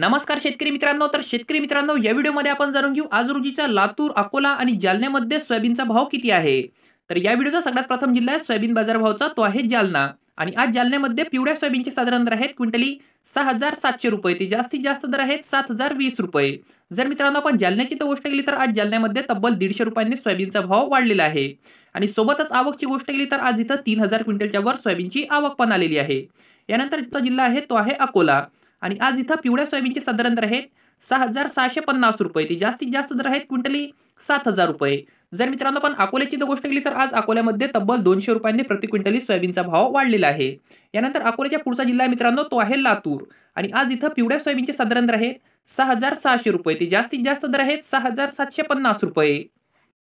नमस्कार शेतकरी मित्रांनो तर शेतकरी मित्रांनो या व्हिडिओमध्ये आपण जाणून घेऊ आज रोजीचा लातूर अकोला आणि जालन्यामध्ये सोयाबीनचा भाव किती आहे तर या व्हिडिओचा सगळ्यात प्रथम जिल्हा आहे सोयाबीन बाजार भावचा तो आहे जालना आणि आज जालन्यामध्ये पिवळ्या सोयाबीनचे साधारण दर आहेत क्विंटली सहा हजार सातशे रुपये ते जास्तीत जास्त दर आहेत सात हजार वीस रुपये जर मित्रांनो आपण जालन्याची तर गोष्ट केली तर आज जालन्यामध्ये तब्बल दीडशे रुपयांनी सोयाबीनचा भाव वाढलेला आहे आणि सोबतच आवकची गोष्ट केली तर आज इथं तीन हजार क्विंटलच्या वर सोयाबीनची आवक पण आलेली आहे यानंतर जिल्हा आहे तो आहे अकोला आणि आज इथं पिवळ्या सोयाबीनचे साधारण दर आहेत सहा हजार सहाशे पन्नास रुपये ते जास्तीत जास्त दर आहेत क्विंटली सात हजार रुपये जर मित्रांनो पण अकोल्याची जर गोष्ट केली तर आज अकोल्यामध्ये तब्बल दोनशे रुपयांनी प्रति क्विंटली सोयाबीनचा भाव वाढलेला आहे यानंतर अकोल्याच्या पुढचा जिल्हा आहे मित्रांनो तो आहे लातूर आणि आज इथं पिवळ्या सोयाबीनचे साधारण दर आहेत सहा हजार सहाशे रुपये ते जास्तीत जास्त दर आहेत सहा हजार सातशे पन्नास रुपये